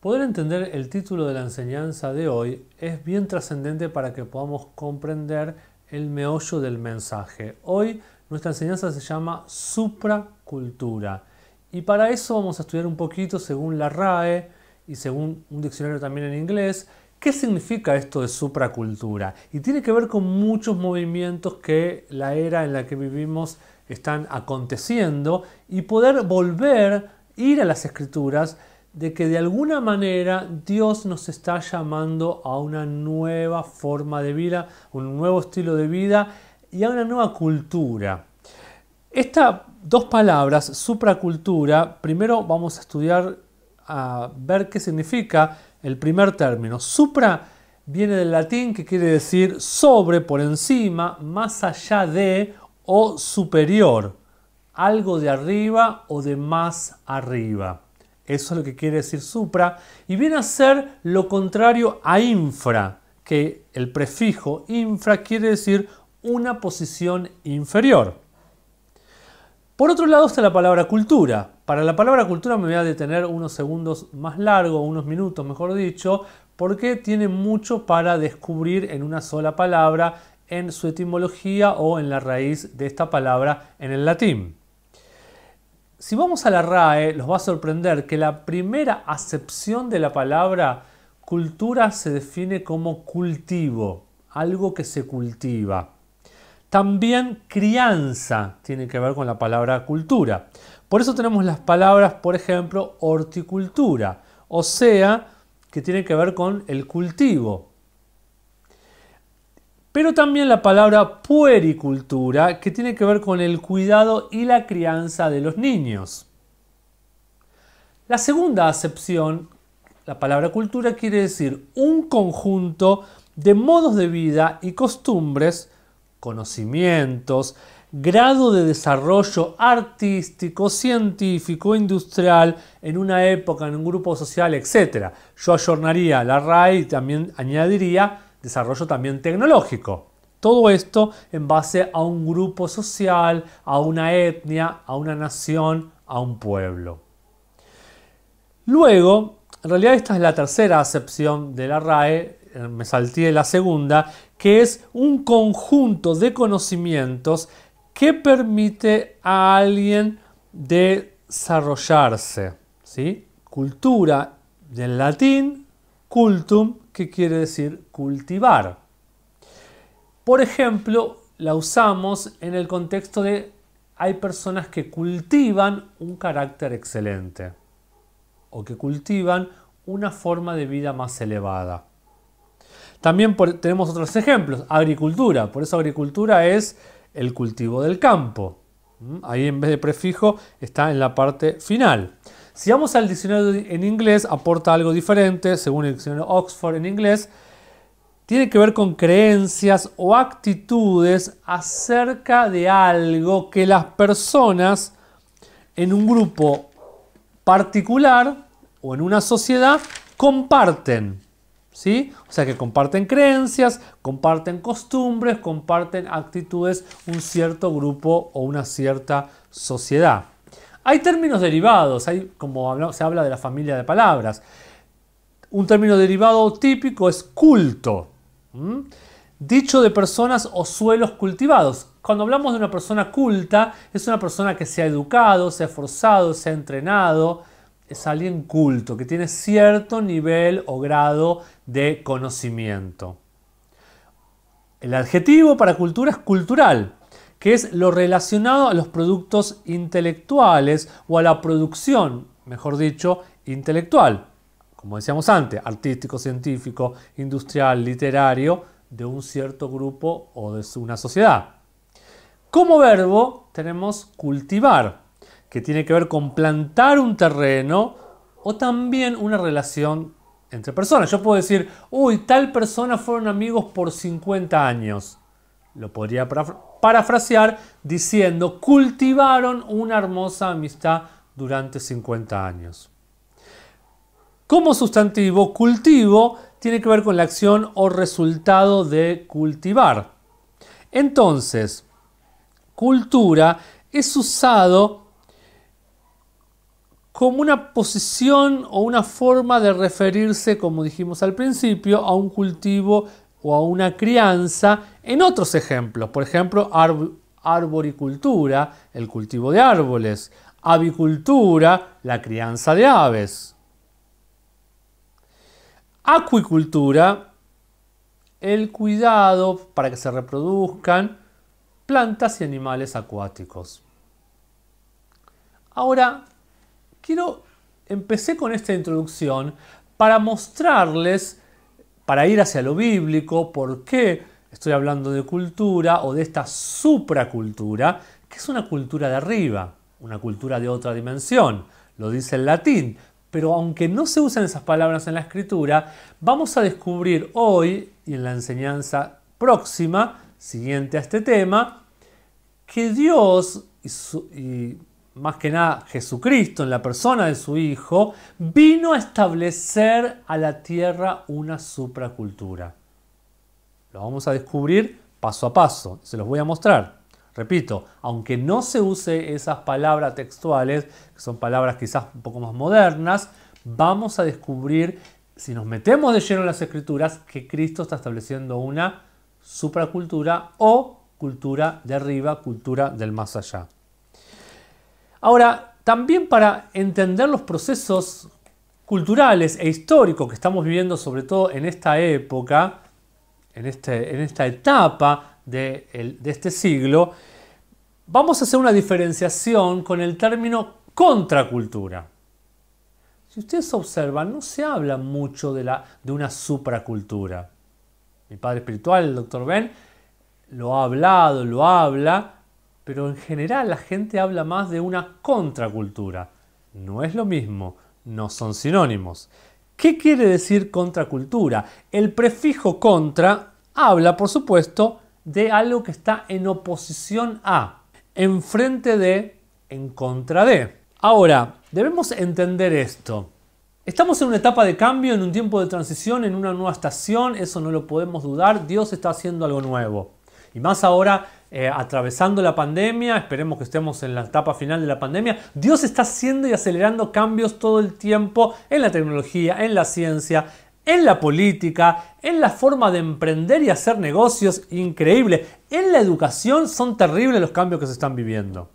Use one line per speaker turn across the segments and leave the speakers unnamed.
Poder entender el título de la enseñanza de hoy es bien trascendente para que podamos comprender el meollo del mensaje. Hoy nuestra enseñanza se llama supracultura y para eso vamos a estudiar un poquito según la RAE y según un diccionario también en inglés ¿Qué significa esto de supracultura? Y tiene que ver con muchos movimientos que la era en la que vivimos están aconteciendo y poder volver, ir a las escrituras de que de alguna manera Dios nos está llamando a una nueva forma de vida, un nuevo estilo de vida y a una nueva cultura. Estas dos palabras, supracultura, primero vamos a estudiar a ver qué significa el primer término. Supra viene del latín que quiere decir sobre, por encima, más allá de o superior, algo de arriba o de más arriba. Eso es lo que quiere decir supra y viene a ser lo contrario a infra, que el prefijo infra quiere decir una posición inferior. Por otro lado está la palabra cultura. Para la palabra cultura me voy a detener unos segundos más largo, unos minutos mejor dicho, porque tiene mucho para descubrir en una sola palabra en su etimología o en la raíz de esta palabra en el latín. Si vamos a la RAE, los va a sorprender que la primera acepción de la palabra cultura se define como cultivo, algo que se cultiva. También crianza tiene que ver con la palabra cultura. Por eso tenemos las palabras, por ejemplo, horticultura, o sea, que tiene que ver con el cultivo. Pero también la palabra puericultura, que tiene que ver con el cuidado y la crianza de los niños. La segunda acepción, la palabra cultura, quiere decir un conjunto de modos de vida y costumbres, conocimientos, grado de desarrollo artístico, científico, industrial, en una época, en un grupo social, etc. Yo ayornaría la RAI y también añadiría desarrollo también tecnológico. Todo esto en base a un grupo social, a una etnia, a una nación, a un pueblo. Luego, en realidad esta es la tercera acepción de la RAE, eh, me salté la segunda, que es un conjunto de conocimientos que permite a alguien desarrollarse. ¿sí? Cultura del latín, cultum, quiere decir cultivar. Por ejemplo, la usamos en el contexto de hay personas que cultivan un carácter excelente o que cultivan una forma de vida más elevada. También tenemos otros ejemplos, agricultura, por eso agricultura es el cultivo del campo. ¿Mm? Ahí en vez de prefijo está en la parte final. Si vamos al diccionario en inglés, aporta algo diferente, según el diccionario Oxford en inglés. Tiene que ver con creencias o actitudes acerca de algo que las personas en un grupo particular o en una sociedad comparten. ¿Sí? O sea que comparten creencias, comparten costumbres, comparten actitudes un cierto grupo o una cierta sociedad. Hay términos derivados, hay, como se habla de la familia de palabras. Un término derivado típico es culto, dicho de personas o suelos cultivados. Cuando hablamos de una persona culta, es una persona que se ha educado, se ha esforzado, se ha entrenado, es alguien culto, que tiene cierto nivel o grado de conocimiento. El adjetivo para cultura es cultural que es lo relacionado a los productos intelectuales o a la producción, mejor dicho, intelectual, como decíamos antes, artístico, científico, industrial, literario, de un cierto grupo o de una sociedad. Como verbo tenemos cultivar, que tiene que ver con plantar un terreno o también una relación entre personas. Yo puedo decir, uy, tal persona fueron amigos por 50 años. Lo podría para parafrasear diciendo, cultivaron una hermosa amistad durante 50 años. Como sustantivo, cultivo tiene que ver con la acción o resultado de cultivar. Entonces, cultura es usado como una posición o una forma de referirse, como dijimos al principio, a un cultivo o a una crianza en otros ejemplos, por ejemplo, arboricultura, el cultivo de árboles, avicultura, la crianza de aves, acuicultura, el cuidado para que se reproduzcan plantas y animales acuáticos. Ahora, quiero, empecé con esta introducción para mostrarles para ir hacia lo bíblico, por qué estoy hablando de cultura o de esta supracultura, que es una cultura de arriba, una cultura de otra dimensión, lo dice el latín, pero aunque no se usan esas palabras en la escritura, vamos a descubrir hoy y en la enseñanza próxima, siguiente a este tema, que Dios y, y más que nada Jesucristo en la persona de su Hijo, vino a establecer a la tierra una supracultura. Lo vamos a descubrir paso a paso, se los voy a mostrar. Repito, aunque no se use esas palabras textuales, que son palabras quizás un poco más modernas, vamos a descubrir, si nos metemos de lleno en las escrituras, que Cristo está estableciendo una supracultura o cultura de arriba, cultura del más allá. Ahora, también para entender los procesos culturales e históricos que estamos viviendo, sobre todo en esta época, en, este, esta etapa de, este siglo, vamos a hacer una diferenciación con el término contracultura. Si ustedes observan, no se habla mucho de, de una supracultura. Mi padre espiritual, el doctor Ben, lo ha hablado, lo habla, pero en general la gente habla más de una contracultura. No es lo mismo, no son sinónimos. ¿Qué quiere decir contracultura? El prefijo contra habla, por supuesto, de algo que está en oposición a, enfrente de, en contra de. Ahora, debemos entender esto. Estamos en una etapa de cambio, en un tiempo de transición, en una nueva estación, eso no lo podemos dudar, Dios está haciendo algo nuevo y más ahora eh, atravesando la pandemia, esperemos que estemos en la etapa final de la pandemia, Dios está haciendo y acelerando cambios todo el tiempo en la tecnología, en la ciencia, en la política, en la forma de emprender y hacer negocios, increíble, en la educación son terribles los cambios que se están viviendo.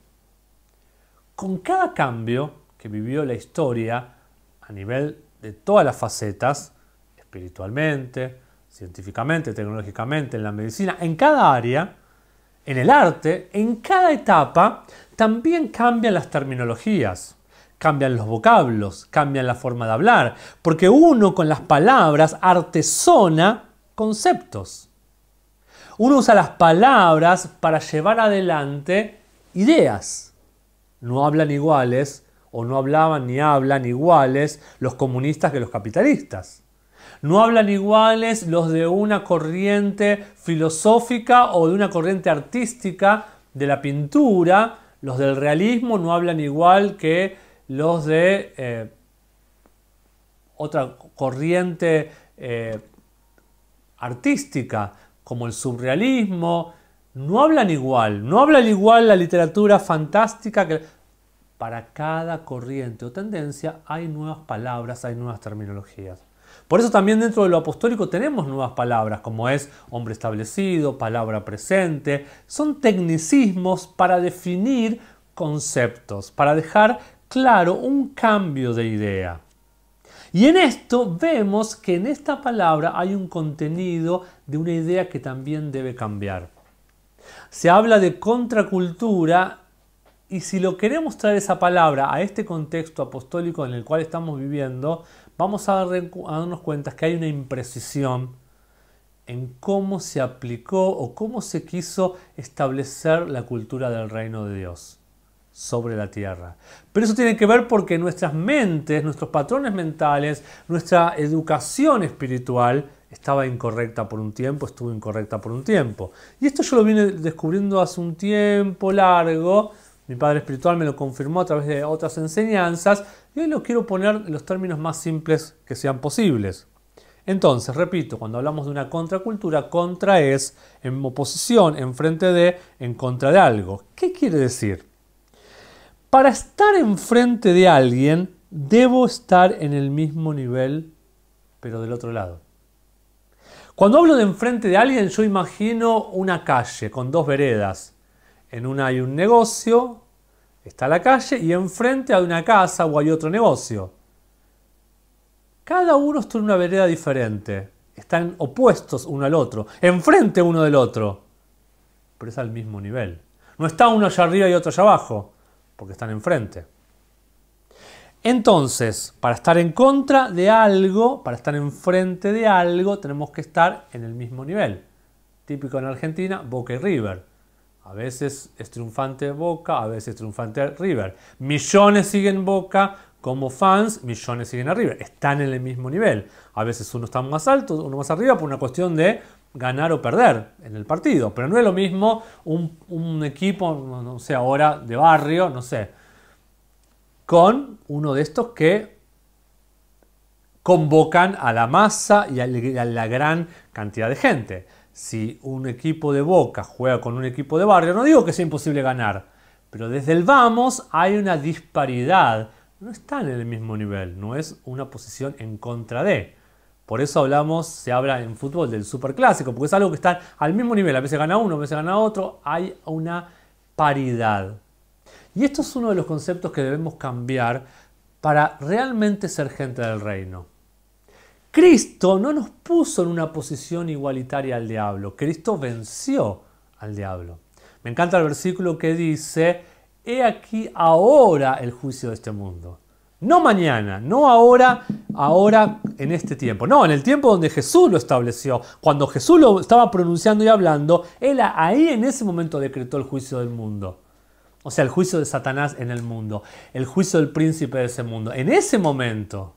Con cada cambio que vivió la historia, a nivel de todas las facetas, espiritualmente, científicamente, tecnológicamente, en la medicina, en cada área, en el arte, en cada etapa, también cambian las terminologías, cambian los vocablos, cambian la forma de hablar, porque uno con las palabras artesona conceptos. Uno usa las palabras para llevar adelante ideas. No hablan iguales o no hablaban ni hablan iguales los comunistas que los capitalistas. No hablan iguales los de una corriente filosófica o de una corriente artística de la pintura. Los del realismo no hablan igual que los de eh, otra corriente eh, artística, como el surrealismo. No hablan igual, no hablan igual la literatura fantástica que... Para cada corriente o tendencia hay nuevas palabras, hay nuevas terminologías. Por eso también dentro de lo apostólico tenemos nuevas palabras, como es hombre establecido, palabra presente. Son tecnicismos para definir conceptos, para dejar claro un cambio de idea. Y en esto vemos que en esta palabra hay un contenido de una idea que también debe cambiar. Se habla de contracultura y si lo queremos traer esa palabra a este contexto apostólico en el cual estamos viviendo, vamos a, darnos cuenta que hay una imprecisión en cómo se aplicó o cómo se quiso establecer la cultura del reino de Dios sobre la tierra. Pero eso tiene que ver porque nuestras mentes, nuestros patrones mentales, nuestra educación espiritual estaba incorrecta por un tiempo, estuvo incorrecta por un tiempo. Y esto yo lo vine descubriendo hace un tiempo largo, mi padre espiritual me lo confirmó a través de otras enseñanzas, y ahí los quiero poner en los términos más simples que sean posibles. Entonces, repito, cuando hablamos de una contracultura, contra es en oposición, en frente de, en contra de algo. ¿Qué quiere decir? Para estar enfrente de alguien, debo estar en el mismo nivel, pero del otro lado. Cuando hablo de enfrente de alguien, yo imagino una calle con dos veredas. En una hay un negocio, Está la calle y enfrente hay una casa o hay otro negocio. Cada uno está en una vereda diferente. Están opuestos uno al otro, enfrente uno del otro. Pero es al mismo nivel. No está uno allá arriba y otro allá abajo, porque están enfrente. Entonces, para estar en contra de algo, para estar enfrente de algo, tenemos que estar en el mismo nivel. Típico en Argentina, Boca y River a veces es triunfante Boca, a veces triunfante River. Millones siguen Boca como fans, millones siguen a River. Están en el mismo nivel. A veces uno está más alto, uno más arriba por una cuestión de ganar o perder en el partido. Pero no es lo mismo un equipo, no sé, ahora de barrio, no sé, con uno de estos que convocan a la masa y a la gran cantidad de gente si un equipo de Boca juega con un equipo de Barrio, no digo que sea imposible ganar, pero desde el vamos hay una disparidad. No están en el mismo nivel, no es una posición en contra de. Por eso hablamos, se habla en fútbol del superclásico, porque es algo que está al mismo nivel. A veces gana uno, a veces gana otro. Hay una paridad. Y esto es uno de los conceptos que debemos cambiar para realmente ser gente del reino. Cristo no nos puso en una posición igualitaria al diablo, Cristo venció al diablo. Me encanta el versículo que dice, he aquí ahora el juicio de este mundo. No mañana, no ahora, ahora en este tiempo. No, en el tiempo donde Jesús lo estableció. Cuando Jesús lo estaba pronunciando y hablando, él ahí en ese momento decretó el juicio del mundo. O sea, el juicio de Satanás en el mundo, el juicio del príncipe de ese mundo. En ese momento.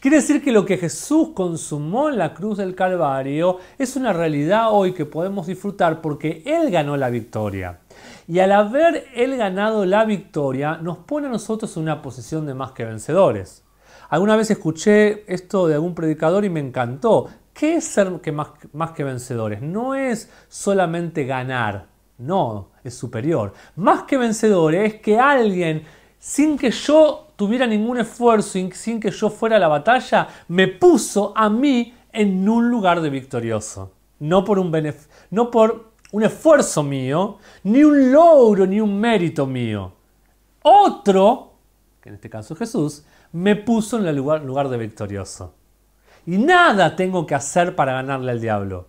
Quiere decir que lo que Jesús consumó en la cruz del Calvario es una realidad hoy que podemos disfrutar porque Él ganó la victoria. Y al haber Él ganado la victoria, nos pone a nosotros en una posición de más que vencedores. Alguna vez escuché esto de algún predicador y me encantó. ¿Qué es ser que más, más que vencedores? No es solamente ganar, no, es superior. Más que vencedores es que alguien sin que yo tuviera ningún esfuerzo, sin que yo fuera a la batalla, me puso a mí en un lugar de victorioso. No por un, no por un esfuerzo mío, ni un logro, ni un mérito mío. Otro, que en este caso es Jesús, me puso en el lugar, lugar de victorioso. Y nada tengo que hacer para ganarle al diablo.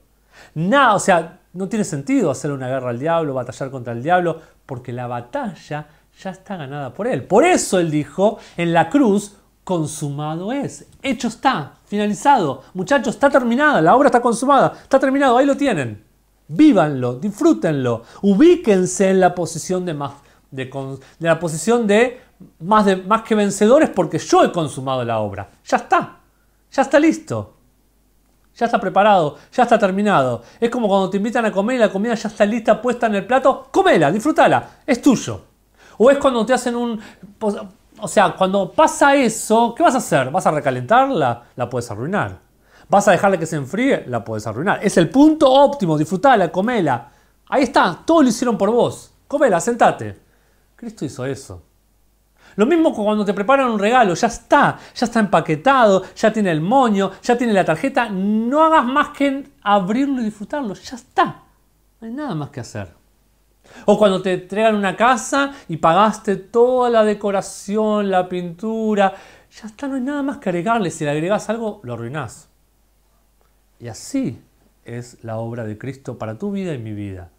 Nada, o sea, no tiene sentido hacer una guerra al diablo, batallar contra el diablo, porque la batalla ya está ganada por Él. Por eso Él dijo en la cruz, consumado es, hecho está, finalizado. Muchachos, está terminada, la obra está consumada, está terminado, ahí lo tienen. Vívanlo, disfrútenlo, ubíquense en la posición de más, de, la posición de más, de más que vencedores porque yo he consumado la obra. Ya está, ya está listo. Ya está preparado, ya está terminado. Es como cuando te invitan a comer y la comida ya está lista, puesta en el plato. Comela, disfrútala, es tuyo. O es cuando te hacen un... Pues, o sea, cuando pasa eso, ¿qué vas a hacer? ¿Vas a recalentarla? La puedes arruinar. ¿Vas a dejarla que se enfríe? La puedes arruinar. Es el punto óptimo, disfrutala, comela. Ahí está, todo lo hicieron por vos. Comela, sentate. Cristo hizo eso. Lo mismo cuando te preparan un regalo, ya está, ya está empaquetado, ya tiene el moño, ya tiene la tarjeta, no hagas más que abrirlo y disfrutarlo, ya está. No hay nada más que hacer. O cuando te entregan una casa y pagaste toda la decoración, la pintura, ya está, no hay nada más que agregarle. Si le agregas algo, lo arruinás. Y así es la obra de Cristo para tu vida y mi vida.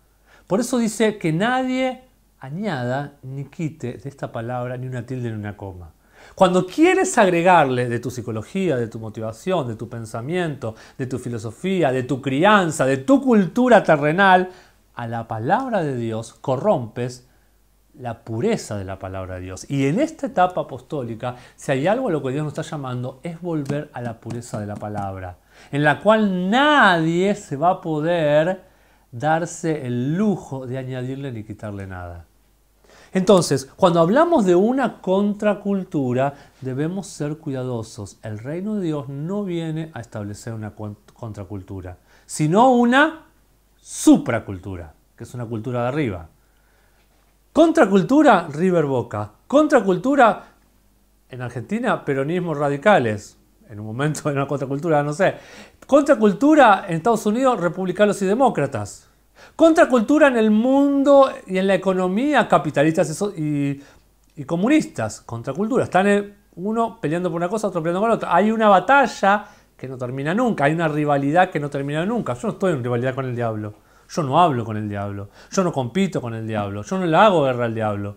Por eso dice que nadie añada ni quite de esta palabra ni una tilde ni una coma. Cuando quieres agregarle de tu psicología, de tu motivación, de tu pensamiento, de tu filosofía, de tu crianza, de tu cultura terrenal, a la palabra de Dios, corrompes la pureza de la palabra de Dios. Y en esta etapa apostólica, si hay algo a lo que Dios nos está llamando, es volver a la pureza de la palabra, en la cual nadie se va a poder darse el lujo de añadirle ni quitarle nada. Entonces, cuando hablamos de una contracultura, debemos ser cuidadosos. El reino de Dios no viene a establecer una contracultura, sino una supracultura, que es una cultura de arriba. Contracultura, River Boca. Contracultura, en Argentina, peronismos radicales. En un momento de una contracultura, no sé. Contracultura en Estados Unidos, republicanos y demócratas. Contracultura en el mundo y en la economía, capitalistas y, y comunistas. Contracultura. Están eh, uno peleando por una cosa, otro peleando por la otra. Hay una batalla que no termina nunca, hay una rivalidad que no termina nunca. Yo no estoy en rivalidad con el diablo, yo no hablo con el diablo, yo no compito con el diablo, yo no le hago guerra al diablo.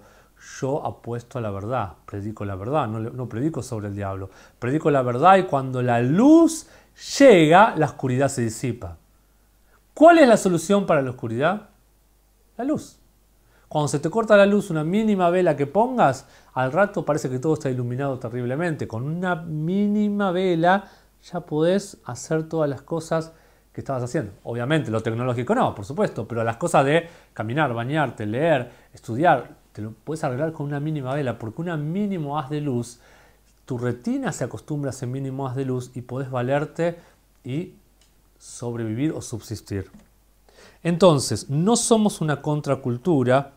Yo apuesto a la verdad, predico la verdad, no, predico sobre el diablo, predico la verdad y cuando la luz llega, la oscuridad se disipa. ¿Cuál es la solución para la oscuridad? La luz. Cuando se te corta la luz, una mínima vela que pongas, al rato parece que todo está iluminado terriblemente. Con una mínima vela ya podés hacer todas las cosas que estabas haciendo. Obviamente, lo tecnológico no, por supuesto, pero las cosas de caminar, bañarte, leer, estudiar, te lo puedes arreglar con una mínima vela, porque una mínimo haz de luz, tu retina se acostumbra a ese mínimo haz de luz y podés valerte y sobrevivir o subsistir. Entonces, no somos una contracultura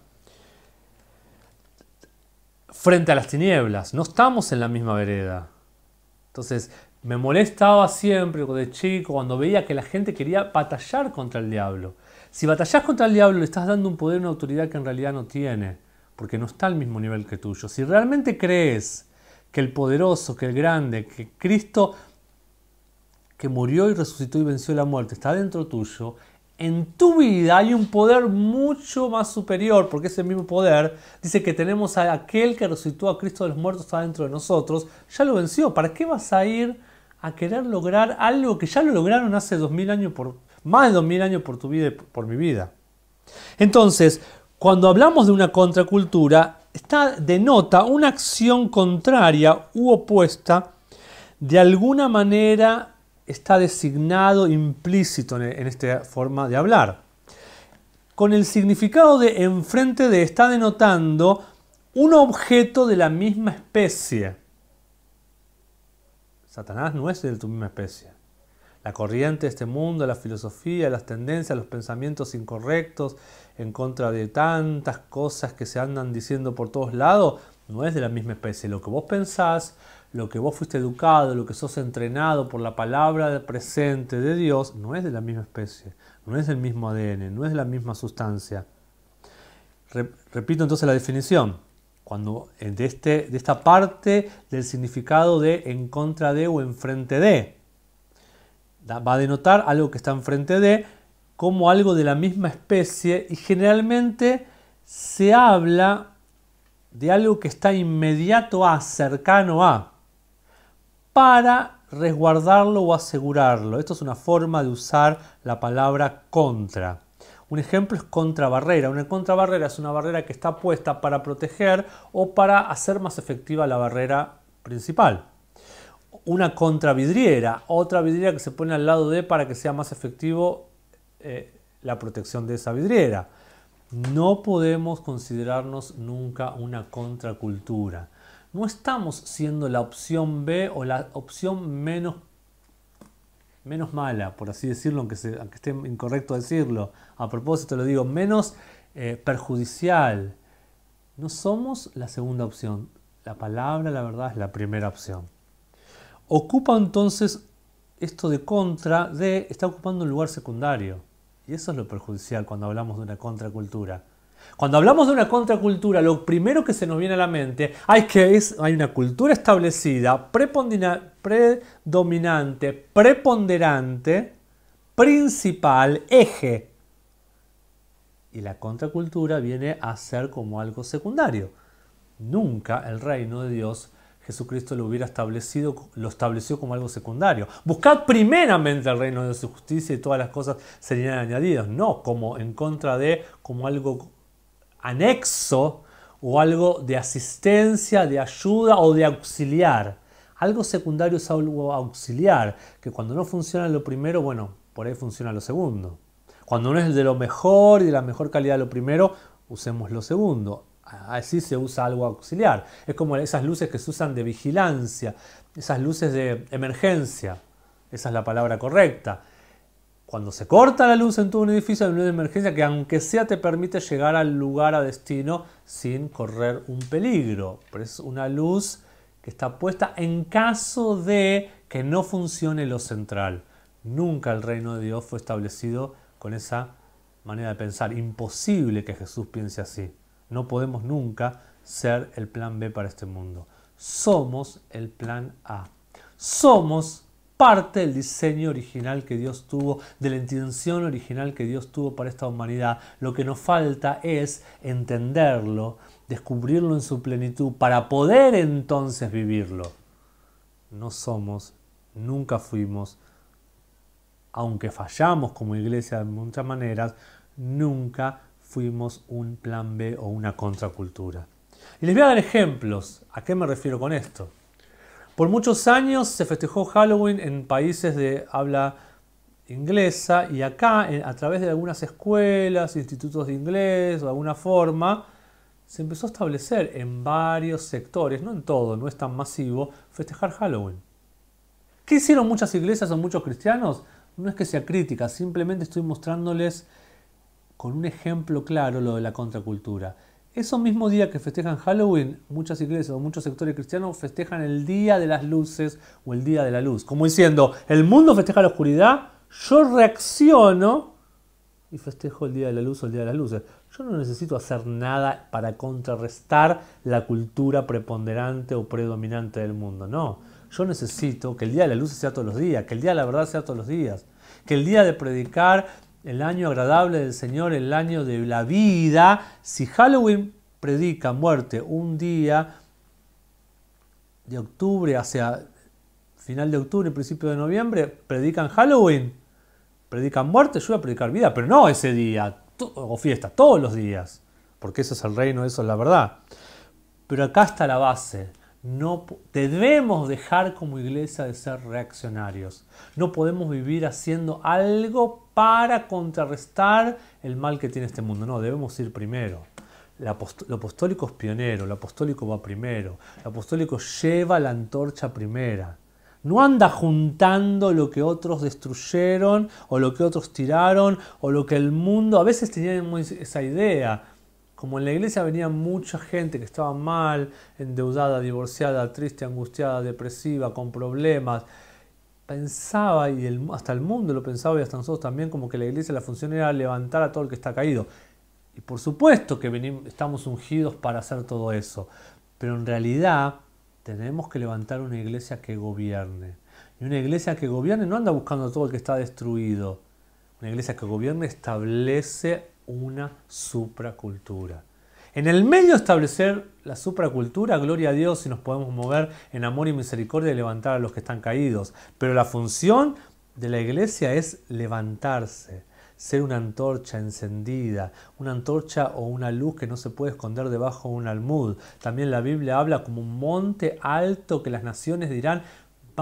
frente a las tinieblas, no estamos en la misma vereda. Entonces, me molestaba siempre de chico cuando veía que la gente quería batallar contra el diablo. Si batallas contra el diablo le estás dando un poder, una autoridad que en realidad no tiene, porque no está al mismo nivel que tuyo. Si realmente crees que el poderoso, que el grande, que Cristo que murió y resucitó y venció la muerte está dentro tuyo, en tu vida hay un poder mucho más superior, porque ese mismo poder dice que tenemos a aquel que resucitó a Cristo de los muertos está dentro de nosotros, ya lo venció. ¿Para qué vas a ir a querer lograr algo que ya lo lograron hace dos mil años por más de dos 2000 años por tu vida y por mi vida. Entonces, cuando hablamos de una contracultura, está, denota una acción contraria u opuesta, de alguna manera está designado implícito en esta forma de hablar. Con el significado de enfrente de está denotando un objeto de la misma especie. Satanás no es de tu misma especie. La corriente de este mundo, la filosofía, las tendencias, los pensamientos incorrectos en contra de tantas cosas que se andan diciendo por todos lados, no es de la misma especie. Lo que vos pensás, lo que vos fuiste educado, lo que sos entrenado por la palabra presente de Dios, no es de la misma especie, no es del mismo ADN, no es de la misma sustancia. Repito entonces la definición cuando eh, de, este, de esta parte del significado de en contra de o enfrente de. Va a denotar algo que está enfrente de como algo de la misma especie y generalmente se habla de algo que está inmediato a, cercano a, para resguardarlo o asegurarlo. Esto es una forma de usar la palabra contra. Un ejemplo es contrabarrera. Una contrabarrera es una barrera que está puesta para proteger o para hacer más efectiva la barrera principal. Una contravidriera, otra vidriera que se pone al lado de para que sea más efectivo eh, la protección de esa vidriera. No podemos considerarnos nunca una contracultura. No estamos siendo la opción B o la opción menos menos mala, por así decirlo, aunque, esté incorrecto decirlo. A propósito lo digo, menos eh, perjudicial. No somos la segunda opción. La palabra, la verdad, es la primera opción. Ocupa entonces esto de contra de, está ocupando un lugar secundario. Y eso es lo perjudicial cuando hablamos de una contracultura. Cuando hablamos de una contracultura, lo primero que se nos viene a la mente es que hay una cultura establecida, predominante, preponderante, principal, eje. Y la contracultura viene a ser como algo secundario. Nunca el reino de Dios Jesucristo lo hubiera establecido, lo estableció como algo secundario. Buscad primeramente el reino de su justicia y todas las cosas serían añadidas. No, como en contra de, como algo anexo o algo de asistencia, de ayuda o de auxiliar. Algo secundario es algo auxiliar, que cuando no funciona lo primero, bueno, por ahí funciona lo segundo. Cuando no es de lo mejor y de la mejor calidad lo primero, usemos lo segundo. Así se usa algo auxiliar. Es como esas luces que se usan de vigilancia, esas luces de emergencia. Esa es la palabra correcta. Cuando se corta la luz en todo un edificio hay una emergencia que aunque sea te permite llegar al lugar a destino sin correr un peligro. Pero es una luz que está puesta en caso de que no funcione lo central. Nunca el reino de Dios fue establecido con esa manera de pensar. Imposible que Jesús piense así. No podemos nunca ser el plan B para este mundo. Somos el plan A. Somos parte del diseño original que Dios tuvo, de la intención original que Dios tuvo para esta humanidad. Lo que nos falta es entenderlo, descubrirlo en su plenitud, para poder entonces vivirlo. No somos, nunca fuimos, aunque fallamos como iglesia de muchas maneras, nunca fuimos un plan B o una contracultura. Y les voy a dar ejemplos. ¿A qué me refiero con esto? Por muchos años se festejó Halloween en países de habla inglesa y acá, a través de algunas escuelas, institutos de inglés, de alguna forma, se empezó a establecer en varios sectores, no en todo, no es tan masivo, festejar Halloween. ¿Qué hicieron muchas iglesias o muchos cristianos? No es que sea crítica, simplemente estoy mostrándoles con un ejemplo claro lo de la contracultura. Esos mismos días que festejan Halloween, muchas iglesias o muchos sectores cristianos festejan el Día de las Luces o el Día de la Luz, como diciendo, el mundo festeja la oscuridad, yo reacciono y festejo el Día de la Luz o el Día de las Luces. Yo no necesito hacer nada para contrarrestar la cultura preponderante o predominante del mundo, no. Yo necesito que el Día de la Luz sea todos los días, que el Día de la Verdad sea todos los días, que el Día de predicar el año agradable del Señor, el año de la vida. Si Halloween predica muerte un día de octubre hacia final de octubre, principio de noviembre, predican Halloween, predican muerte, yo voy a predicar vida, pero no ese día, o fiesta, todos los días, porque eso es el reino, eso es la verdad. Pero acá está la base, no debemos dejar como iglesia de ser reaccionarios. No podemos vivir haciendo algo para contrarrestar el mal que tiene este mundo. No, debemos ir primero. lo apostólico es pionero, el apostólico va primero, lo apostólico lleva la antorcha primera. No anda juntando lo que otros destruyeron o lo que otros tiraron o lo que el mundo, a veces teníamos esa idea como en la iglesia venía mucha gente que estaba mal, endeudada, divorciada, triste, angustiada, depresiva, con problemas, pensaba, y hasta el mundo lo pensaba y hasta nosotros también, como que la iglesia la función era levantar a todo el que está caído. Y por supuesto que venimos, estamos ungidos para hacer todo eso, pero en realidad tenemos que levantar una iglesia que gobierne. Y una iglesia que gobierne no anda buscando a todo el que está destruido. Una iglesia que gobierne establece una supracultura. En el medio establecer la supracultura, gloria a Dios si nos podemos mover en amor y misericordia y levantar a los que están caídos. Pero la función de la iglesia es levantarse, ser una antorcha encendida, una antorcha o una luz que no se puede esconder debajo de un almud. También la Biblia habla como un monte alto que las naciones dirán,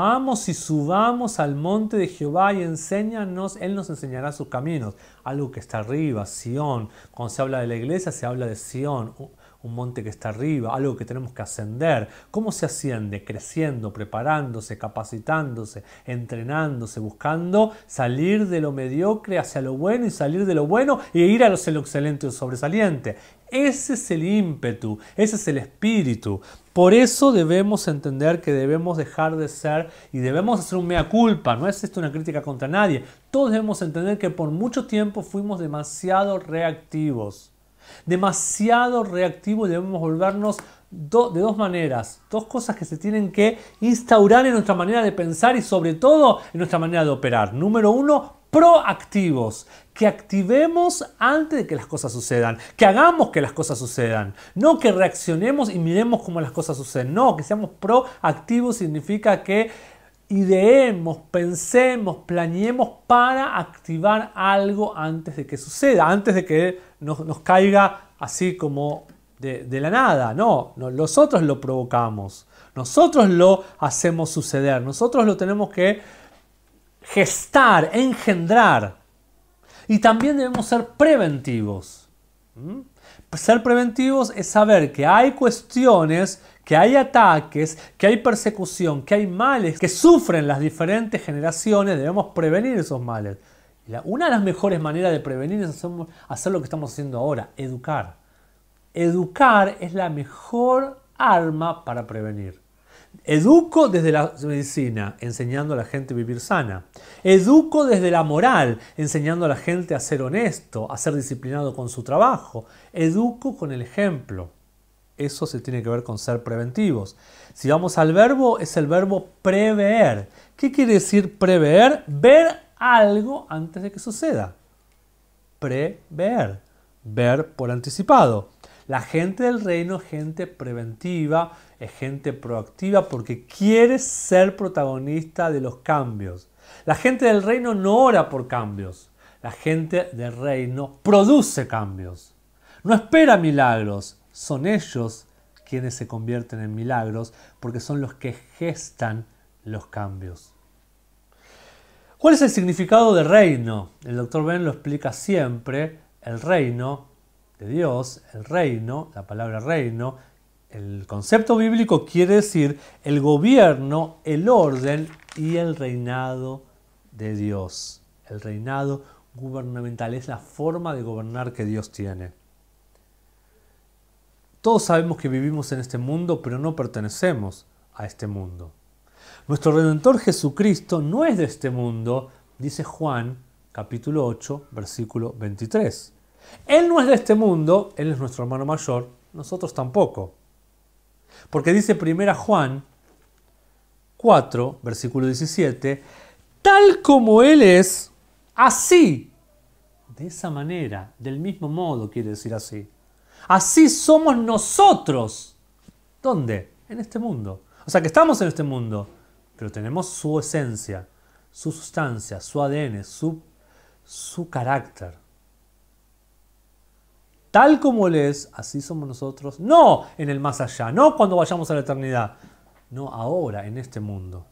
Vamos y subamos al monte de Jehová y enséñanos, Él nos enseñará sus caminos. Algo que está arriba, Sión. Cuando se habla de la iglesia, se habla de Sión, un monte que está arriba, algo que tenemos que ascender. ¿Cómo se asciende? Creciendo, preparándose, capacitándose, entrenándose, buscando salir de lo mediocre hacia lo bueno y salir de lo bueno e ir a lo excelente o sobresaliente. Ese es el ímpetu, ese es el espíritu. Por eso debemos entender que debemos dejar de ser y debemos hacer un mea culpa. No es esto una crítica contra nadie. Todos debemos entender que por mucho tiempo fuimos demasiado reactivos. Demasiado reactivos y debemos volvernos de dos maneras. Dos cosas que se tienen que instaurar en nuestra manera de pensar y sobre todo en nuestra manera de operar. Número uno, proactivos, que activemos antes de que las cosas sucedan, que hagamos que las cosas sucedan, no que reaccionemos y miremos cómo las cosas suceden, no, que seamos proactivos significa que ideemos, pensemos, planeemos para activar algo antes de que suceda, antes de que nos, caiga así como de, la nada, no, nosotros lo provocamos, nosotros lo hacemos suceder, nosotros lo tenemos que gestar, engendrar. Y también debemos ser preventivos. ¿Mm? Ser preventivos es saber que hay cuestiones, que hay ataques, que hay persecución, que hay males que sufren las diferentes generaciones. Debemos prevenir esos males. una de las mejores maneras de prevenir es hacer lo que estamos haciendo ahora, educar. Educar es la mejor arma para prevenir. Educo desde la medicina, enseñando a la gente a vivir sana. Educo desde la moral, enseñando a la gente a ser honesto, a ser disciplinado con su trabajo. Educo con el ejemplo. Eso se tiene que ver con ser preventivos. Si vamos al verbo, es el verbo prever. ¿Qué quiere decir prever? Ver algo antes de que suceda. Prever. Ver por anticipado. La gente del reino, gente preventiva, es gente proactiva porque quiere ser protagonista de los cambios. La gente del reino no ora por cambios, la gente del reino produce cambios. No espera milagros, son ellos quienes se convierten en milagros porque son los que gestan los cambios. ¿Cuál es el significado de reino? El doctor Ben lo explica siempre. El reino de Dios, el reino, la palabra reino, el concepto bíblico quiere decir el gobierno, el orden y el reinado de Dios. El reinado gubernamental es la forma de gobernar que Dios tiene. Todos sabemos que vivimos en este mundo, pero no pertenecemos a este mundo. Nuestro Redentor Jesucristo no es de este mundo, dice Juan capítulo 8, versículo 23. Él no es de este mundo, Él es nuestro hermano mayor, nosotros tampoco. Porque dice Primera Juan 4, versículo 17, tal como Él es, así, de esa manera, del mismo modo quiere decir así. Así somos nosotros. ¿Dónde? En este mundo. O sea que estamos en este mundo, pero tenemos su esencia, su sustancia, su ADN, su carácter tal como Él es, así somos nosotros, no en el más allá, no cuando vayamos a la eternidad, no ahora, en este mundo.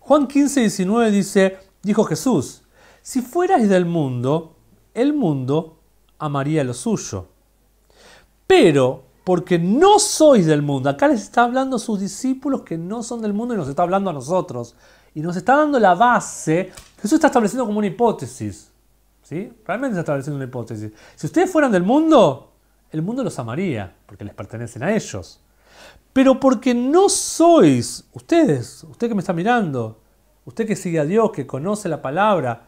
Juan 15, 19 dice, dijo Jesús, si fuerais del mundo, el mundo amaría lo suyo. Pero porque no sois del mundo, acá les está hablando a sus discípulos que no son del mundo y nos está hablando a nosotros. Y nos está dando la base, Jesús está estableciendo como una hipótesis. Realmente está estableciendo una hipótesis. Si ustedes fueran del mundo, el mundo los amaría, porque les pertenecen a ellos. Pero porque no sois ustedes, usted que me está mirando, usted que sigue a Dios, que conoce la palabra,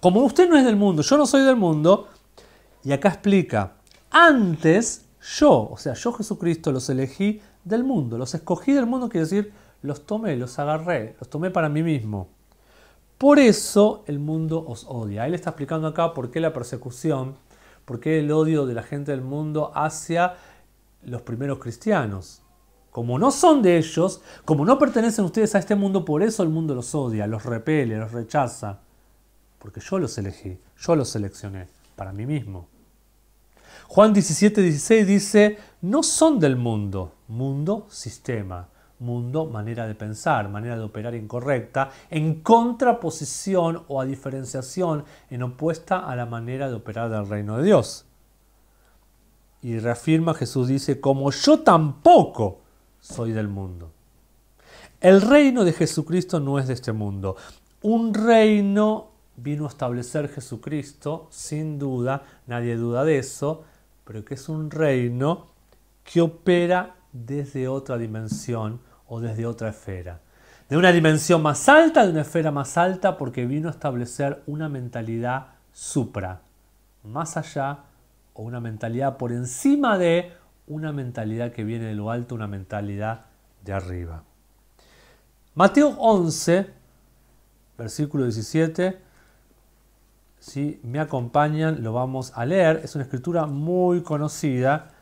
como usted no es del mundo, yo no soy del mundo, y acá explica, antes yo, o sea, yo Jesucristo los elegí del mundo, los escogí del mundo, quiere decir, los tomé, los agarré, los tomé para mí mismo. Por eso el mundo os odia. Él está explicando acá por qué la persecución, por qué el odio de la gente del mundo hacia los primeros cristianos. Como no son de ellos, como no pertenecen ustedes a este mundo, por eso el mundo los odia, los repele, los rechaza. Porque yo los elegí, yo los seleccioné para mí mismo. Juan 17, 16 dice, no son del mundo, mundo, sistema mundo, manera de pensar, manera de operar incorrecta, en contraposición o a diferenciación, en opuesta a la manera de operar del reino de Dios. Y reafirma Jesús dice, como yo tampoco soy del mundo. El reino de Jesucristo no es de este mundo. Un reino vino a establecer Jesucristo, sin duda, nadie duda de eso, pero que es un reino que opera desde otra dimensión o desde otra esfera. De una dimensión más alta, de una esfera más alta, porque vino a establecer una mentalidad supra, más allá, o una mentalidad por encima de una mentalidad que viene de lo alto, una mentalidad de arriba. Mateo 11, versículo 17, si me acompañan lo vamos a leer, es una escritura muy conocida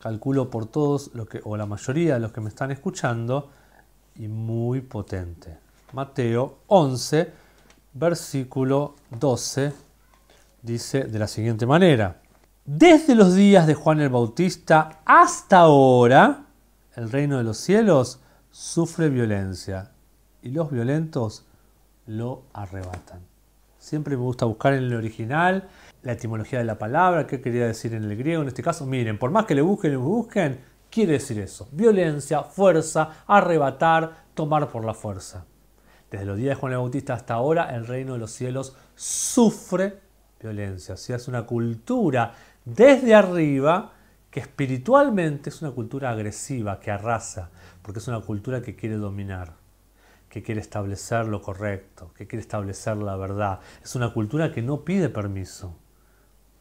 calculo por todos lo que, o la mayoría de los que me están escuchando, y muy potente. Mateo 11, versículo 12, dice de la siguiente manera, desde los días de Juan el Bautista hasta ahora, el reino de los cielos sufre violencia y los violentos lo arrebatan. Siempre me gusta buscar en el original la etimología de la palabra, qué quería decir en el griego en este caso. Miren, por más que le busquen y busquen, quiere decir eso. Violencia, fuerza, arrebatar, tomar por la fuerza. Desde los días de Juan el Bautista hasta ahora, el reino de los cielos sufre violencia. O sea, es una cultura desde arriba que espiritualmente es una cultura agresiva, que arrasa, porque es una cultura que quiere dominar que quiere establecer lo correcto, que quiere establecer la verdad. Es una cultura que no pide permiso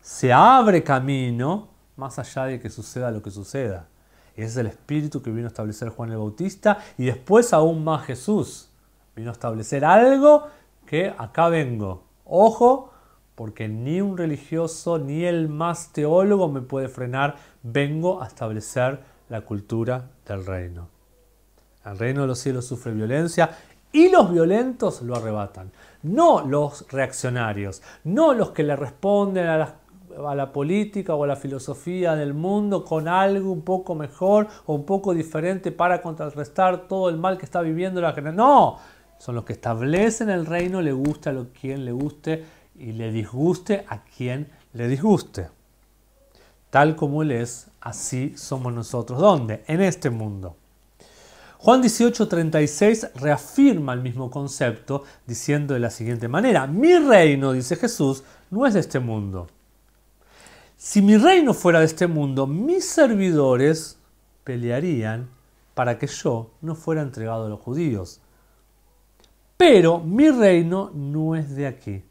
se abre camino más allá de que suceda lo que suceda. Ese es el espíritu que vino a establecer Juan el Bautista y después aún más Jesús. Vino a establecer algo que acá vengo. Ojo, porque ni un religioso ni el más teólogo me puede frenar. Vengo a establecer la cultura del reino. El reino de los cielos sufre violencia y los violentos lo arrebatan. No los reaccionarios, no los que le responden a las a la política o a la filosofía del mundo con algo un poco mejor o un poco diferente para contrarrestar todo el mal que está viviendo la gente. No, son los que establecen el reino, le gusta a quien le guste y le disguste a quien le disguste. Tal como Él es, así somos nosotros. ¿Dónde? En este mundo. Juan 18:36 reafirma el mismo concepto diciendo de la siguiente manera, mi reino, dice Jesús, no es de este mundo. Si mi reino fuera de este mundo, mis servidores pelearían para que yo no fuera entregado a los judíos. Pero mi reino no es de aquí.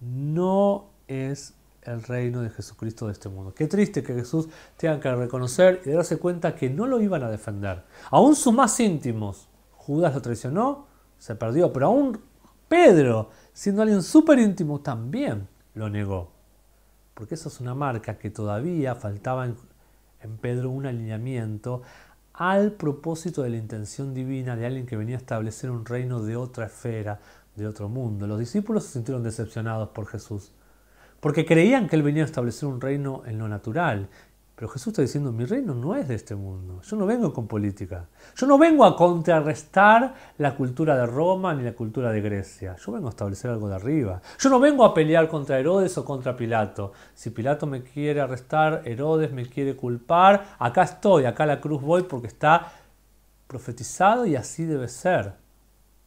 No es el reino de Jesucristo de este mundo. Qué triste que Jesús tenga que reconocer y darse cuenta que no lo iban a defender. Aún sus más íntimos. Judas lo traicionó, se perdió, pero aún Pedro, siendo alguien súper íntimo, también lo negó porque esa es una marca que todavía faltaba en, en Pedro un alineamiento al propósito de la intención divina de alguien que venía a establecer un reino de otra esfera, de otro mundo. Los discípulos se sintieron decepcionados por Jesús, porque creían que él venía a establecer un reino en lo natural, pero Jesús está diciendo, mi reino no es de este mundo, yo no vengo con política, yo no vengo a contrarrestar la cultura de Roma ni la cultura de Grecia, yo vengo a establecer algo de arriba, yo no vengo a pelear contra Herodes o contra Pilato, si Pilato me quiere arrestar, Herodes me quiere culpar, acá estoy, acá la cruz voy porque está profetizado y así debe ser,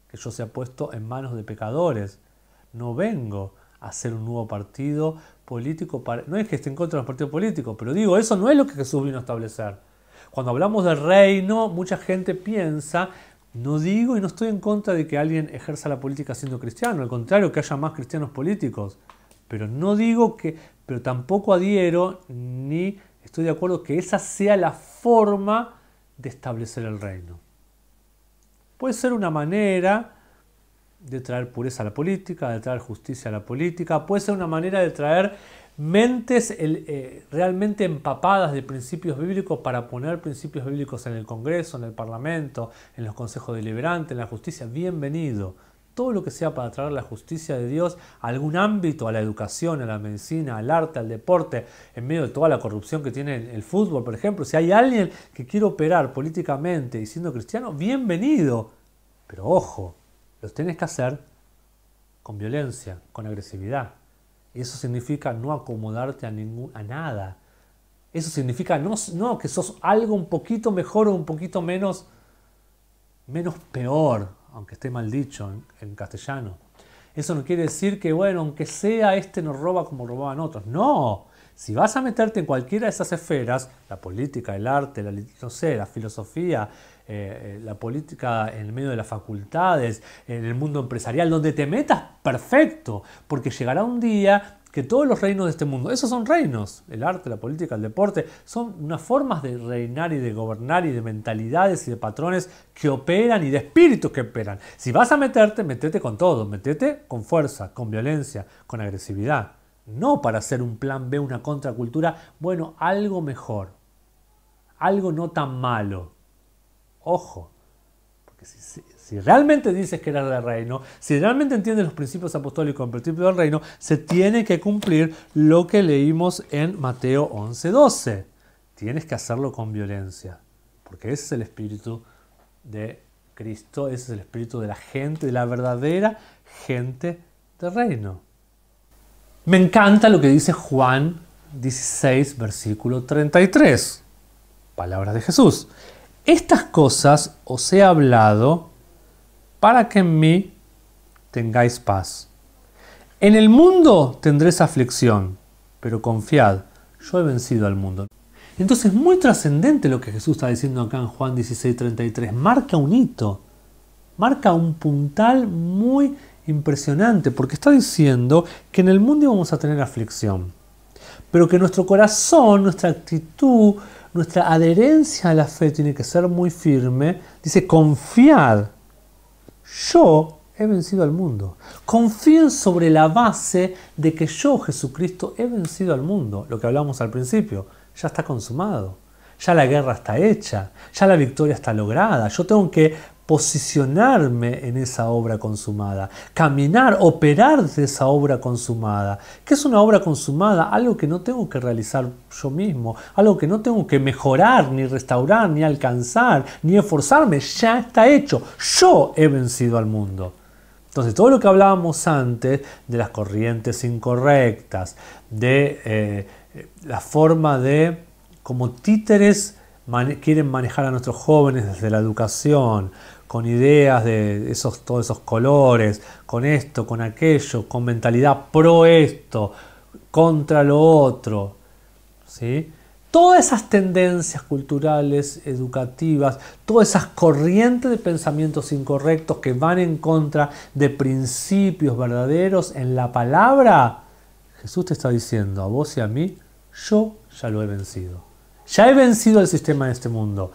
que yo sea puesto en manos de pecadores, no vengo a hacer un nuevo partido político No es que esté en contra de los partidos políticos, pero digo, eso no es lo que Jesús vino a establecer. Cuando hablamos del reino, mucha gente piensa, no digo y no estoy en contra de que alguien ejerza la política siendo cristiano, al contrario, que haya más cristianos políticos. Pero no digo que, pero tampoco adhiero ni estoy de acuerdo que esa sea la forma de establecer el reino. Puede ser una manera, de traer pureza a la política, de traer justicia a la política, puede ser una manera de traer mentes eh, realmente empapadas de principios bíblicos para poner principios bíblicos en el Congreso, en el Parlamento, en los consejos deliberantes, en la justicia. Bienvenido. Todo lo que sea para traer la justicia de Dios a algún ámbito, a la educación, a la medicina, al arte, al deporte, en medio de toda la corrupción que tiene el fútbol, por ejemplo. Si hay alguien que quiere operar políticamente y siendo cristiano, bienvenido. Pero ojo, los tienes que hacer con violencia, con agresividad. Eso significa no acomodarte a, ningún, a nada. Eso significa no, no, que sos algo un poquito mejor o un poquito menos, menos peor, aunque esté mal dicho en, castellano. Eso no quiere decir que, bueno, aunque sea este nos roba como robaban otros. No, si vas a meterte en cualquiera de esas esferas, la política, el arte, la, no sé, la filosofía, eh, eh, la política en el medio de las facultades, en el mundo empresarial, donde te metas, perfecto, porque llegará un día que todos los reinos de este mundo, esos son reinos, el arte, la política, el deporte, son unas formas de reinar y de gobernar y de mentalidades y de patrones que operan y de espíritus que operan. Si vas a meterte, metete con todo, metete con fuerza, con violencia, con agresividad. No para hacer un plan B, una contracultura, bueno, algo mejor, algo no tan malo. Ojo, porque si, realmente dices que era del reino, si realmente entiendes los principios apostólicos en principio del reino, se tiene que cumplir lo que leímos en Mateo 11:12. Tienes que hacerlo con violencia, porque ese es el espíritu de Cristo, ese es el espíritu de la gente, de la verdadera gente del reino. Me encanta lo que dice Juan 16, versículo 33. Palabras de Jesús. Estas cosas os he hablado para que en mí tengáis paz. En el mundo tendréis aflicción, pero confiad, yo he vencido al mundo. Entonces es muy trascendente lo que Jesús está diciendo acá en Juan 16:33. Marca un hito, marca un puntal muy impresionante, porque está diciendo que en el mundo vamos a tener aflicción, pero que nuestro corazón, nuestra actitud, nuestra adherencia a la fe tiene que ser muy firme. Dice, confiar, yo he vencido al mundo. Confíen sobre la base de que yo, Jesucristo, he vencido al mundo. Lo que hablamos al principio, ya está consumado. Ya la guerra está hecha, ya la victoria está lograda. Yo tengo que posicionarme en esa obra consumada, caminar, operar de esa obra consumada. que es una obra consumada? Algo que no tengo que realizar yo mismo, algo que no tengo que mejorar, ni restaurar, ni alcanzar, ni esforzarme, ya está hecho. Yo he vencido al mundo. Entonces, todo lo que hablábamos antes de las corrientes incorrectas, de eh, la forma de, como títeres, quieren manejar a nuestros jóvenes desde la educación, con ideas de esos, todos esos colores, con esto, con aquello, con mentalidad pro esto, contra lo otro. ¿sí? Todas esas tendencias culturales, educativas, todas esas corrientes de pensamientos incorrectos que van en contra de principios verdaderos en la palabra, Jesús te está diciendo a vos y a mí, yo ya lo he vencido. Ya he vencido el sistema de este mundo.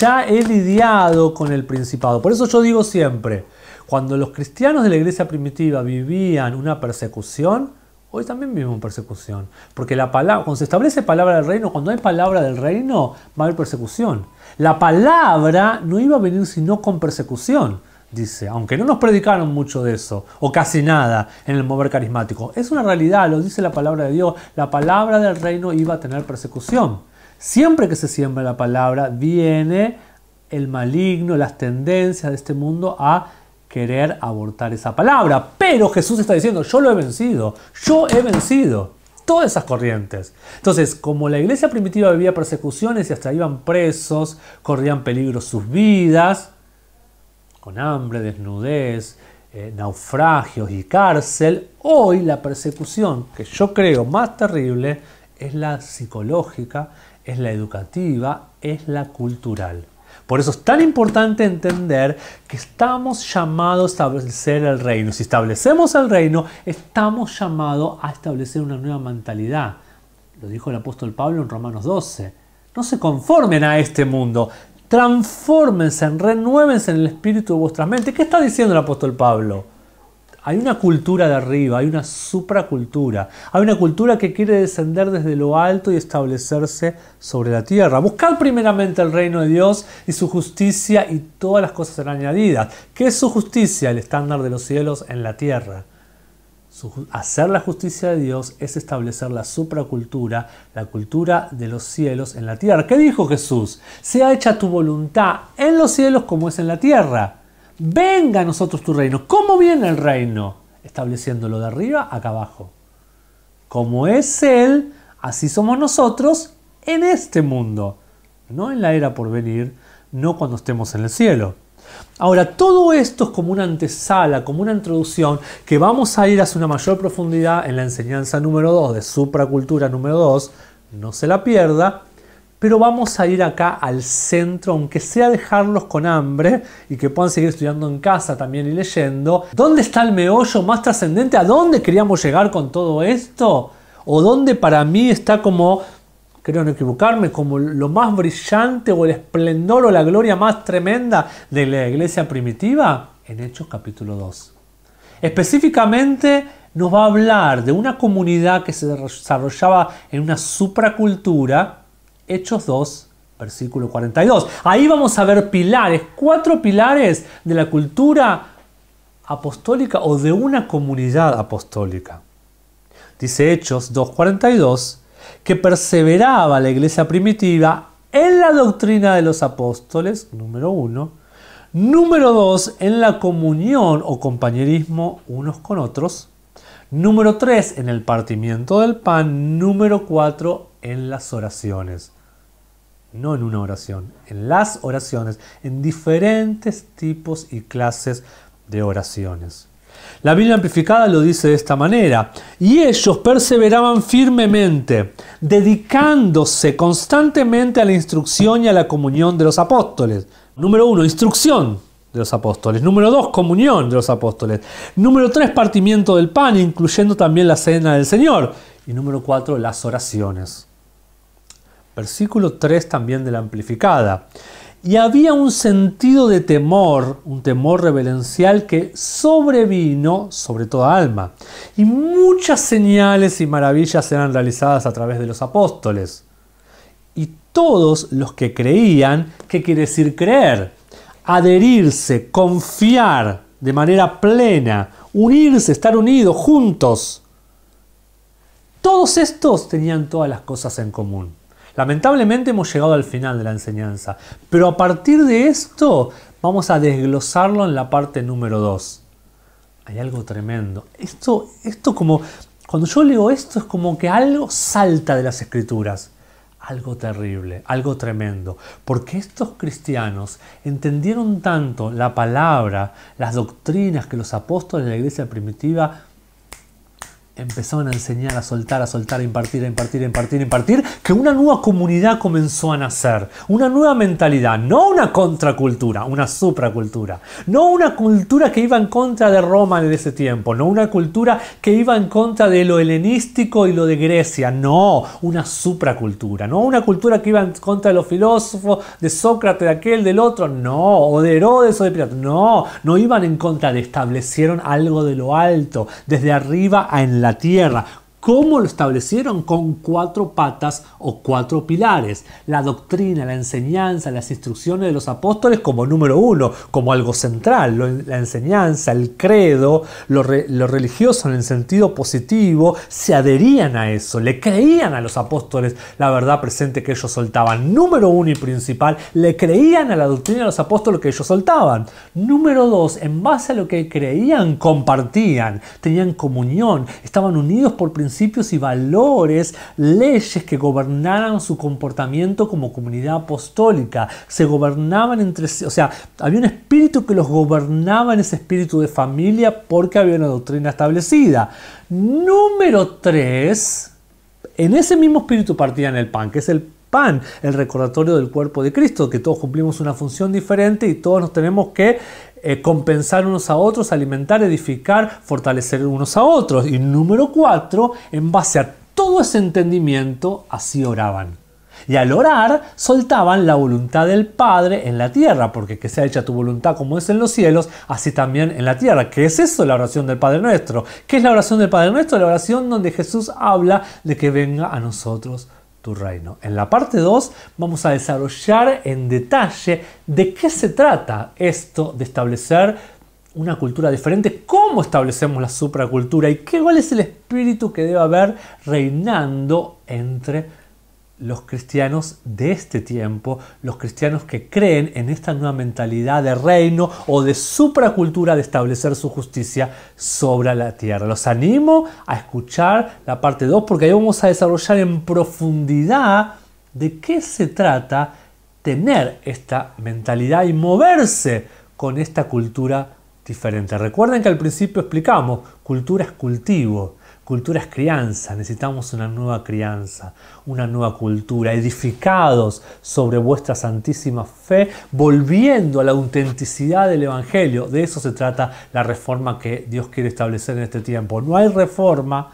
Ya he lidiado con el principado. Por eso yo digo siempre, cuando los cristianos de la iglesia primitiva vivían una persecución, hoy también vivimos persecución. Porque la palabra, cuando se establece palabra del reino, cuando hay palabra del reino, va a haber persecución. La palabra no iba a venir sino con persecución. Dice, aunque no nos predicaron mucho de eso, o casi nada, en el mover carismático. Es una realidad, lo dice la palabra de Dios. La palabra del reino iba a tener persecución. Siempre que se siembra la palabra, viene el maligno, las tendencias de este mundo a querer abortar esa palabra. Pero Jesús está diciendo, yo lo he vencido, yo he vencido todas esas corrientes. Entonces, como la iglesia primitiva vivía persecuciones y hasta iban presos, corrían peligro sus vidas, con hambre, desnudez, eh, naufragios y cárcel, hoy la persecución que yo creo más terrible es la psicológica, es la educativa, es la cultural. Por eso es tan importante entender que estamos llamados a establecer el reino. Si establecemos el reino, estamos llamados a establecer una nueva mentalidad. Lo dijo el apóstol Pablo en Romanos 12. No se conformen a este mundo, transfórmense, renuévense en el espíritu de vuestras mentes. ¿Qué está diciendo el apóstol Pablo? Hay una cultura de arriba, hay una supracultura, hay una cultura que quiere descender desde lo alto y establecerse sobre la tierra. Buscar primeramente el reino de Dios y su justicia y todas las cosas serán añadidas. ¿Qué es su justicia? El estándar de los cielos en la tierra. Hacer la justicia de Dios es establecer la supracultura, la cultura de los cielos en la tierra. ¿Qué dijo Jesús? Sea hecha tu voluntad en los cielos como es en la tierra venga a nosotros tu reino. ¿Cómo viene el reino? Estableciéndolo de arriba acá abajo. Como es Él, así somos nosotros en este mundo, no en la era por venir, no cuando estemos en el cielo. Ahora, todo esto es como una antesala, como una introducción que vamos a ir hacia una mayor profundidad en la enseñanza número 2 de Supracultura número 2, no se la pierda, pero vamos a ir acá al centro, aunque sea dejarlos con hambre y que puedan seguir estudiando en casa también y leyendo. ¿Dónde está el meollo más trascendente? ¿A dónde queríamos llegar con todo esto? ¿O dónde para mí está como, creo no equivocarme, como lo más brillante o el esplendor o la gloria más tremenda de la iglesia primitiva? En Hechos capítulo 2. Específicamente nos va a hablar de una comunidad que se desarrollaba en una supracultura, Hechos 2, versículo 42. Ahí vamos a ver pilares, cuatro pilares de la cultura apostólica o de una comunidad apostólica. Dice Hechos 2, 42. que perseveraba la iglesia primitiva en la doctrina de los apóstoles, número uno. Número dos, en la comunión o compañerismo unos con otros. Número tres, en el partimiento del pan. Número cuatro, en las oraciones. No en una oración, en las oraciones, en diferentes tipos y clases de oraciones. La Biblia amplificada lo dice de esta manera, y ellos perseveraban firmemente, dedicándose constantemente a la instrucción y a la comunión de los apóstoles. Número uno, instrucción de los apóstoles. Número dos, comunión de los apóstoles. Número tres, partimiento del pan, incluyendo también la cena del Señor. Y número cuatro, las oraciones. Versículo 3 también de la amplificada. Y había un sentido de temor, un temor reverencial que sobrevino sobre toda alma. Y muchas señales y maravillas eran realizadas a través de los apóstoles. Y todos los que creían, ¿qué quiere decir creer? Adherirse, confiar de manera plena, unirse, estar unidos, juntos. Todos estos tenían todas las cosas en común Lamentablemente hemos llegado al final de la enseñanza, pero a partir de esto vamos a desglosarlo en la parte número 2. Hay algo tremendo. Esto, esto como, cuando yo leo esto es como que algo salta de las escrituras. Algo terrible, algo tremendo, porque estos cristianos entendieron tanto la palabra, las doctrinas que los apóstoles de la iglesia primitiva empezaron a enseñar, a soltar, a soltar, a impartir, a impartir, a impartir, a impartir, que una nueva comunidad comenzó a nacer, una nueva mentalidad, no una contracultura, una supracultura, no una cultura que iba en contra de Roma en ese tiempo, no una cultura que iba en contra de lo helenístico y lo de Grecia, no, una supracultura, no una cultura que iba en contra de los filósofos, de Sócrates, de aquel, del otro, no, o de Herodes o de Pilato, no, no iban en contra, de establecieron algo de lo alto, desde arriba a en la tierra, ¿Cómo lo establecieron? Con cuatro patas o cuatro pilares. La doctrina, la enseñanza, las instrucciones de los apóstoles como número uno, como algo central. la enseñanza, el credo, lo, religioso en el sentido positivo, se adherían a eso, le creían a los apóstoles la verdad presente que ellos soltaban. Número uno y principal, le creían a la doctrina de los apóstoles que ellos soltaban. Número dos, en base a lo que creían, compartían, tenían comunión, estaban unidos por principios principios y valores, leyes que gobernaran su comportamiento como comunidad apostólica. Se gobernaban entre sí, o sea, había un espíritu que los gobernaba en ese espíritu de familia porque había una doctrina establecida. Número 3, en ese mismo espíritu partían el pan, que es el pan, el recordatorio del cuerpo de Cristo, que todos cumplimos una función diferente y todos nos tenemos que eh, compensar unos a otros, alimentar, edificar, fortalecer unos a otros. Y número cuatro, en base a todo ese entendimiento, así oraban. Y al orar, soltaban la voluntad del Padre en la tierra, porque que sea hecha tu voluntad como es en los cielos, así también en la tierra. ¿Qué es eso la oración del Padre Nuestro? ¿Qué es la oración del Padre Nuestro? La oración donde Jesús habla de que venga a nosotros reino. En la parte 2 vamos a desarrollar en detalle de qué se trata esto de establecer una cultura diferente, cómo establecemos la supracultura y qué, cuál es el espíritu que debe haber reinando entre los cristianos de este tiempo, los cristianos que creen en esta nueva mentalidad de reino o de supracultura de establecer su justicia sobre la tierra. Los animo a escuchar la parte 2 porque ahí vamos a desarrollar en profundidad de qué se trata tener esta mentalidad y moverse con esta cultura diferente. Recuerden que al principio explicamos, cultura es cultivo Cultura es crianza, necesitamos una nueva crianza, una nueva cultura, edificados sobre vuestra santísima fe, volviendo a la autenticidad del Evangelio. De eso se trata la reforma que Dios quiere establecer en este tiempo. No hay reforma,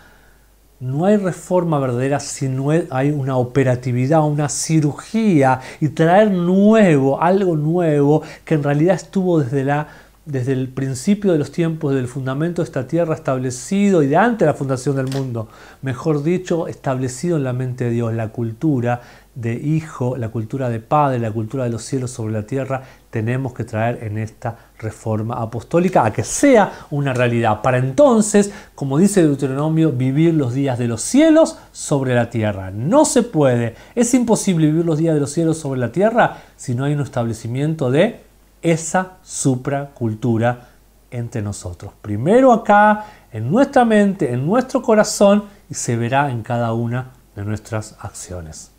no hay reforma verdadera si no hay una operatividad, una cirugía y traer nuevo, algo nuevo que en realidad estuvo desde la desde el principio de los tiempos, del fundamento de esta tierra establecido y de antes de la fundación del mundo, mejor dicho, establecido en la mente de Dios, la cultura de hijo, la cultura de padre, la cultura de los cielos sobre la tierra, tenemos que traer en esta reforma apostólica a que sea una realidad. Para entonces, como dice Deuteronomio, vivir los días de los cielos sobre la tierra. No se puede, es imposible vivir los días de los cielos sobre la tierra si no hay un establecimiento de esa supracultura entre nosotros. Primero acá, en nuestra mente, en nuestro corazón, y se verá en cada una de nuestras acciones.